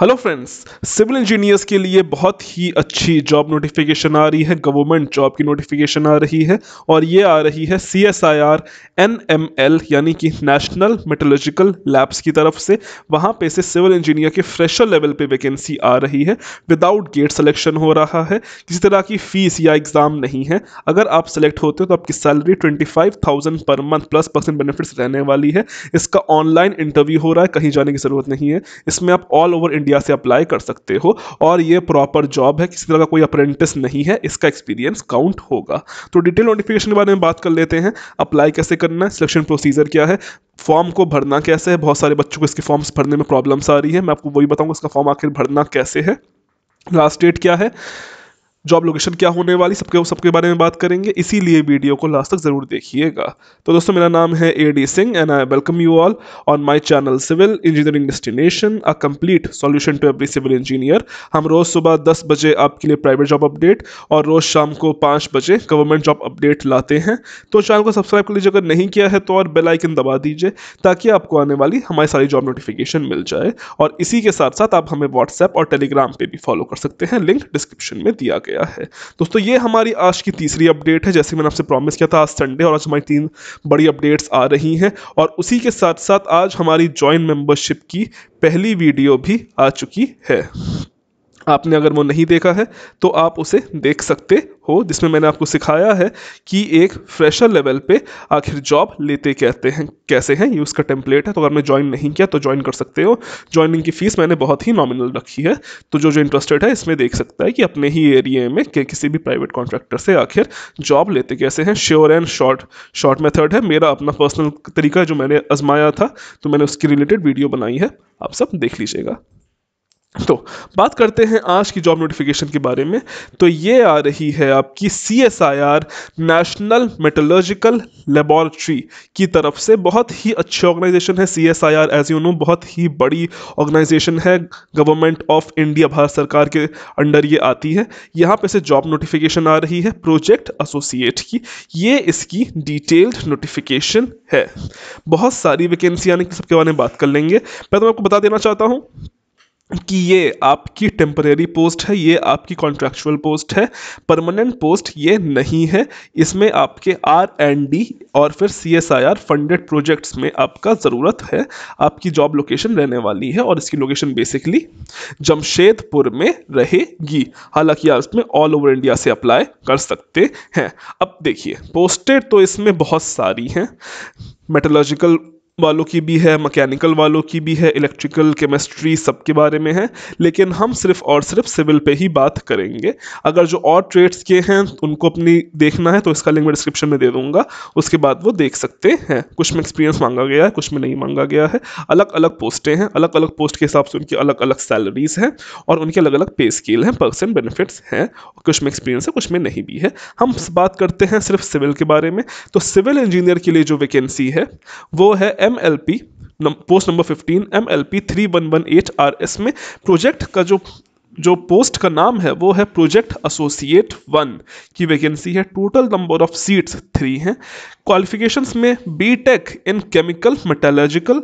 hello friends civil engineers के लिए बहुत ही अच्छी जॉब नोटिफिकेशन आ रही है गवर्नमेंट जॉब की नोटिफिकेशन आ रही है और ये आ रही है C S I R N M L यानी कि नेशनल मेटोलॉजिकल लैब्स की तरफ से वहाँ पे से सिविल इंजीनियर के फ्रेशर लेवल पे वैकेंसी आ रही है विदाउट गेट सिलेक्शन हो रहा है किसी तरह की फीस या एग्ज़ाम नहीं है अगर आप सेलेक्ट होते हो तो आपकी salary twenty five thousand per month plus percent benefits रहने वाली है इसका ऑनलाइन इंटरव्यू हो रहा है कहीं जाने की ज़रूरत नहीं है इसमें आप ऑल ओवर इंडिया से अप्लाई कर सकते हो और ये प्रॉपर जॉब है किसी तरह का कोई अप्रेंटिस नहीं है इसका एक्सपीरियंस काउंट होगा तो डिटेल नोटिफिकेशन के बारे में बात कर लेते हैं अप्लाई कैसे करना है सिलेक्शन प्रोसीजर क्या है फॉर्म को भरना कैसे है बहुत सारे बच्चों को इसके फॉर्म्स भरने में प्रॉब्लम्स आ रही है मैं आपको वही बताऊंगा इसका फॉर्म आखिर भरना कैसे है लास्ट डेट क्या है जॉब लोकेशन क्या होने वाली सबके सबके बारे में बात करेंगे इसीलिए वीडियो को लास्ट तक ज़रूर देखिएगा तो दोस्तों मेरा नाम है A D Singh and I welcome you all on my channel civil engineering destination a complete solution to every civil engineer हम रोज़ सुबह दस बजे आपके लिए प्राइवेट जॉब अपडेट और रोज़ शाम को पाँच बजे गवर्नमेंट जॉब अपडेट लाते हैं तो चैनल को सब्सक्राइब कर लीजिए अगर नहीं किया है तो और बेलाइकन दबा दीजिए ताकि आपको आने वाली हमारी सारी जॉब नोटिफिकेशन मिल जाए और इसी के साथ साथ आप हमें व्हाट्सएप और टेलीग्राम पर भी फॉलो कर सकते हैं लिंक डिस्क्रिप्शन में दिया गया गया है दोस्तों ये हमारी आज की तीसरी अपडेट है जैसे मैंने आपसे प्रॉमिस किया था आज संडे और आज हमारी तीन बड़ी अपडेट्स आ रही हैं और उसी के साथ साथ आज हमारी ज्वाइन मेंबरशिप की पहली वीडियो भी आ चुकी है आपने अगर वो नहीं देखा है तो आप उसे देख सकते हो जिसमें मैंने आपको सिखाया है कि एक फ्रेशर लेवल पे आखिर जॉब लेते कहते हैं कैसे हैं ये उसका टेम्पलेट है तो अगर मैं ज्वाइन नहीं किया तो ज्वाइन कर सकते हो ज्वाइनिंग की फ़ीस मैंने बहुत ही नॉमिनल रखी है तो जो जो इंटरेस्टेड है इसमें देख सकता है कि अपने ही एरिए में कि किसी भी प्राइवेट कॉन्ट्रैक्टर से आखिर जॉब लेते कैसे हैं sure and short short method है मेरा अपना पर्सनल तरीका जो मैंने आजमाया था तो मैंने उसकी रिलेटेड वीडियो बनाई है आप सब देख लीजिएगा तो बात करते हैं आज की जॉब नोटिफिकेशन के बारे में तो ये आ रही है आपकी C S I R national metallurgical laboratory की तरफ से बहुत ही अच्छी ऑर्गेनाइजेशन है C S I R as you know बहुत ही बड़ी ऑर्गेनाइजेशन है गवर्नमेंट ऑफ इंडिया भारत सरकार के अंडर ये आती है यहाँ पे से जॉब नोटिफिकेशन आ रही है प्रोजेक्ट एसोसिएट की ये इसकी डिटेल्ड नोटिफिकेशन है बहुत सारी वैकेंसी यानी कि सबके बारे में बात कर लेंगे पहले तो मैं आपको बता देना चाहता हूँ कि ये आपकी टेम्परेरी पोस्ट है ये आपकी कॉन्ट्रेक्चुअल पोस्ट है परमानेंट पोस्ट ये नहीं है इसमें आपके आर एंड डी और फिर C S I R funded projects में आपका ज़रूरत है आपकी जॉब लोकेशन रहने वाली है और इसकी लोकेशन बेसिकली जमशेदपुर में रहेगी हालांकि आप इसमें ऑल ओवर इंडिया से अप्लाई कर सकते हैं अब देखिए पोस्टेड तो इसमें बहुत सारी हैं मेटोलॉजिकल वालों की भी है मकैनिकल वालों की भी है इलेक्ट्रिकल केमिस्ट्री सब के बारे में है लेकिन हम सिर्फ और सिर्फ सिविल पे ही बात करेंगे अगर जो और ट्रेड्स के हैं उनको अपनी देखना है तो इसका लिंक मैं डिस्क्रिप्शन में दे दूंगा उसके बाद वो देख सकते हैं कुछ में एक्सपीरियंस मांगा गया है कुछ में नहीं मांगा गया है अलग अलग पोस्टें हैं अलग अलग पोस्ट के हिसाब से उनकी अलग अलग सैलरीज हैं और उनके अलग अलग पे स्केल हैं पर्सन बेनिफिट्स हैं कुछ में एक्सपीरियंस है कुछ में नहीं भी है हम बात करते हैं सिर्फ सिविल के बारे में तो सिविल इंजीनियर के लिए जो वैकेंसी है वो है M L P post number fifteen M L P three one one eight R S में प्रोजेक्ट का जो जो पोस्ट का नाम है वो है प्रोजेक्ट एसोसिएट वन की वैकेंसी है total number of seats three हैं क्वालिफिकेशंस में B Tech in chemical metallurgical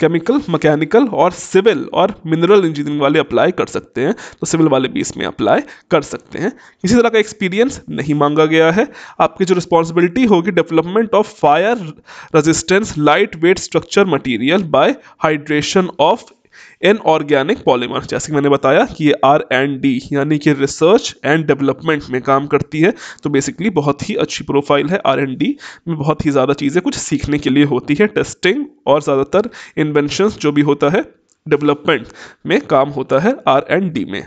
chemical mechanical और सिविल और मिनरल इंजीनियरिंग वाले अप्लाई कर सकते हैं तो सिविल वाले भी इसमें अप्लाई कर सकते हैं किसी तरह का एक्सपीरियंस नहीं मांगा गया है आपकी जो रिस्पॉन्सिबिलिटी होगी development of fire resistance light weight structure material by hydration of inorganic polymer जैसे कि मैंने बताया कि ये आर एंड डी यानी कि रिसर्च एंड डेवलपमेंट में काम करती है तो बेसिकली बहुत ही अच्छी प्रोफाइल है आर एंड डी में बहुत ही ज़्यादा चीज़ें कुछ सीखने के लिए होती है टेस्टिंग और ज़्यादातर इन्वेंशन जो भी होता है डेवलपमेंट में काम होता है आर एंड डी में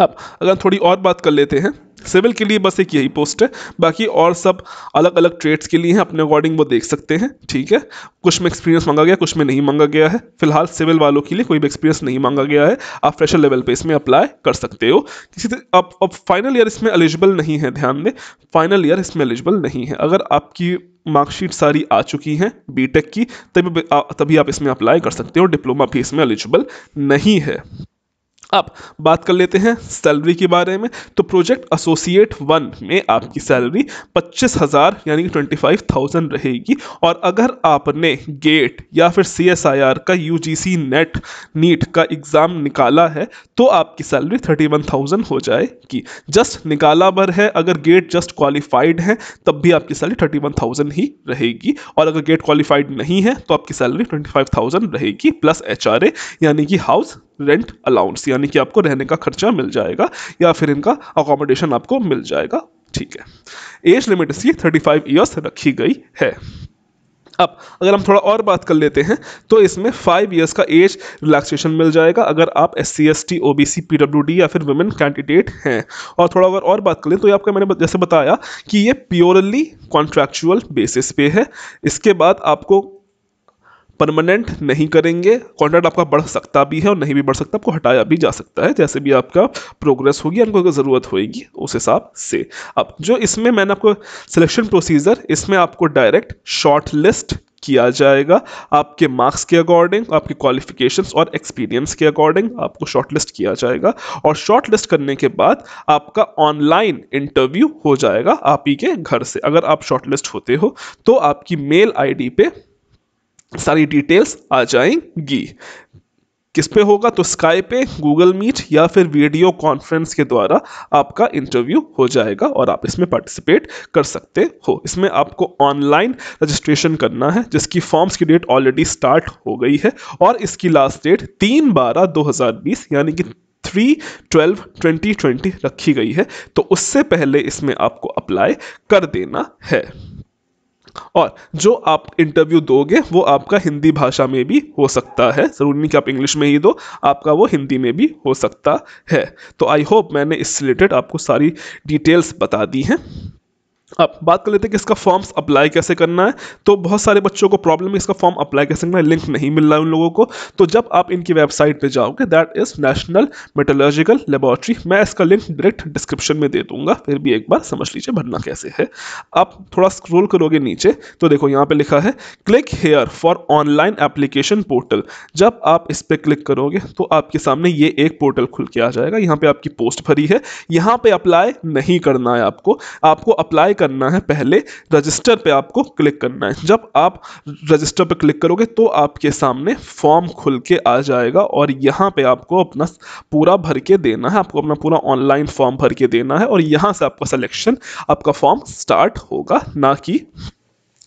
अब अगर थोड़ी और बात कर लेते हैं सिविल के लिए बस एक यही पोस्ट है बाकी और सब अलग अलग ट्रेड्स के लिए हैं अपने अकॉर्डिंग वो देख सकते हैं ठीक है कुछ में एक्सपीरियंस मांगा गया कुछ में नहीं मांगा गया है फिलहाल सिविल वालों के लिए कोई भी एक्सपीरियंस नहीं मांगा गया है आप फ्रेशर लेवल पे इसमें अप्लाई कर सकते हो किसी अब अब फाइनल ईयर इसमें एलिजिबल नहीं है ध्यान दें फाइनल ईयर इसमें एलिजिबल नहीं है अगर आपकी मार्कशीट सारी आ चुकी हैं बीटेक की तभी तभी आप इसमें अप्लाई कर सकते हो डिप्लोमा भी इसमें एलिजिबल नहीं है अब बात कर लेते हैं सैलरी के बारे में तो प्रोजेक्ट एसोसिएट वन में आपकी सैलरी पच्चीस हज़ार यानी कि ट्वेंटी फाइव थाउजेंड रहेगी और अगर आपने गेट या फिर सी एस आई आर का U G C NET NEET का एग्ज़ाम निकाला है तो आपकी सैलरी थर्टी वन थाउजेंड हो जाएगी जस्ट निकाला भर है अगर गेट जस्ट क्वालिफाइड है तब भी आपकी सैलरी थर्टी वन थाउजेंड ही रहेगी और अगर गेट क्वालिफाइड नहीं है तो आपकी सैलरी ट्वेंटी फाइव थाउजेंड रहेगी प्लस एच आर ए यानी कि हाउस रेंट अलाउंस यानी यानी कि आपको रहने का खर्चा मिल जाएगा या फिर इनका अकोमोडेशन आपको मिल जाएगा ठीक है एज लिमिट इसकी थर्टी फाइव ईयर्स रखी गई है अब अगर हम थोड़ा और बात कर लेते हैं तो इसमें फाइव इयर्स का एज रिलैक्सेशन मिल जाएगा अगर आप S C S T O B C P W D या फिर वुमेन कैंडिडेट हैं और थोड़ा अगर और बात कर लें तो ये आपका मैंने जैसे बताया कि ये प्योरली कॉन्ट्रैक्चुअल बेसिस पे है इसके बाद आपको परमानेंट नहीं करेंगे कॉन्ट्रैक्ट आपका बढ़ सकता भी है और नहीं भी बढ़ सकता आपको हटाया भी जा सकता है जैसे भी आपका प्रोग्रेस होगी आपको ज़रूरत होगी उस हिसाब से अब जो इसमें मैंने आपको सिलेक्शन प्रोसीजर इसमें आपको डायरेक्ट शॉर्ट लिस्ट किया जाएगा आपके मार्क्स के अकॉर्डिंग आपके क्वालिफिकेशंस और एक्सपीरियंस के अकॉर्डिंग आपको शॉर्टलिस्ट किया जाएगा और शॉर्टलिस्ट करने के बाद आपका ऑनलाइन इंटरव्यू हो जाएगा आप ही के घर से अगर आप शॉर्टलिस्ट होते हो तो आपकी मेल आईडी पे सारी डिटेल्स आ जाएंगी किस पे होगा तो स्काई पे गूगल मीट या फिर वीडियो कॉन्फ्रेंस के द्वारा आपका इंटरव्यू हो जाएगा और आप इसमें पार्टिसिपेट कर सकते हो इसमें आपको ऑनलाइन रजिस्ट्रेशन करना है जिसकी फॉर्म्स की डेट ऑलरेडी स्टार्ट हो गई है और इसकी लास्ट डेट तीन बारह दो हज़ार बीस यानी कि थ्री ट्वेल्व ट्वेंटी ट्वेंटी रखी गई है तो उससे पहले इसमें आपको अप्लाई कर देना है और जो आप इंटरव्यू दोगे वो आपका हिंदी भाषा में भी हो सकता है ज़रूरी नहीं कि आप इंग्लिश में ही दो आपका वो हिंदी में भी हो सकता है तो आई होप मैंने इससे रिलेटेड आपको सारी डिटेल्स बता दी हैं अब बात कर लेते हैं कि इसका फॉर्म्स अप्लाई कैसे करना है तो बहुत सारे बच्चों को प्रॉब्लम है इसका फॉर्म अप्लाई कैसे करना है लिंक नहीं मिल रहा है उन लोगों को तो जब आप इनकी वेबसाइट पे जाओगे that is national metallurgical laboratory मैं इसका लिंक डायरेक्ट डिस्क्रिप्शन में दे दूंगा फिर भी एक बार समझ लीजिए भरना कैसे है आप थोड़ा स्क्रोल करोगे नीचे तो देखो यहाँ पर लिखा है click here for online application portal जब आप इस पर क्लिक करोगे तो आपके सामने ये एक पोर्टल खुल के आ जाएगा यहाँ पर आपकी पोस्ट भरी है यहाँ पर अप्लाई नहीं करना है आपको आपको अप्लाई करना है पहले रजिस्टर पे आपको क्लिक करना है जब आप रजिस्टर पे क्लिक करोगे तो आपके सामने फॉर्म खुल के आ जाएगा और यहाँ पे आपको अपना पूरा भर के देना है आपको अपना पूरा ऑनलाइन फॉर्म भर के देना है और यहाँ से आपका सिलेक्शन आपका फॉर्म स्टार्ट होगा ना कि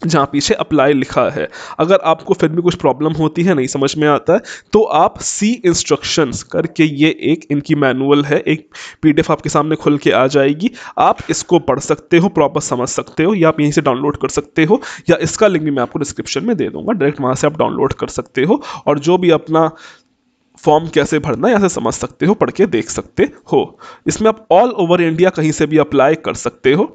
जहाँ पीछे अप्लाई लिखा है अगर आपको फिर भी कुछ प्रॉब्लम होती है नहीं समझ में आता है तो आप सी इंस्ट्रक्शंस करके ये एक इनकी मैनुअल है एक पीडीएफ आपके सामने खुल के आ जाएगी आप इसको पढ़ सकते हो प्रॉपर समझ सकते हो या आप यहीं से डाउनलोड कर सकते हो या इसका लिंक भी मैं आपको डिस्क्रिप्शन में दे दूंगा डायरेक्ट वहाँ से आप डाउनलोड कर सकते हो और जो भी अपना फॉर्म कैसे भरना या से समझ सकते हो पढ़ के देख सकते हो इसमें आप ऑल ओवर इंडिया कहीं से भी अप्लाई कर सकते हो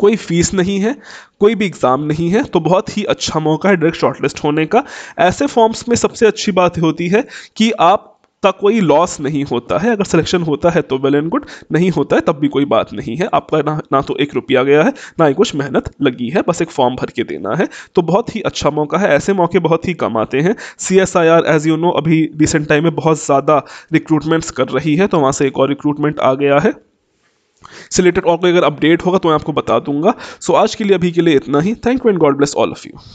कोई फीस नहीं है कोई भी एग्ज़ाम नहीं है तो बहुत ही अच्छा मौका है डायरेक्ट शॉर्टलिस्ट होने का ऐसे फॉर्म्स में सबसे अच्छी बात होती है कि आप का कोई लॉस नहीं होता है अगर सिलेक्शन होता है तो वेल एंड गुड नहीं होता है तब भी कोई बात नहीं है आपका ना ना तो एक रुपया गया है ना ही कुछ मेहनत लगी है बस एक फॉर्म भर के देना है तो बहुत ही अच्छा मौका है ऐसे मौके बहुत ही कम आते हैं C S I R as you know अभी रिसेंट टाइम में बहुत ज़्यादा रिक्रूटमेंट्स कर रही है तो वहाँ से एक और रिक्रूटमेंट आ गया है से रिलेटेड और कोई अगर अपडेट होगा तो मैं आपको बता दूंगा सो so, आज के लिए अभी के लिए इतना ही thank you and God bless all of you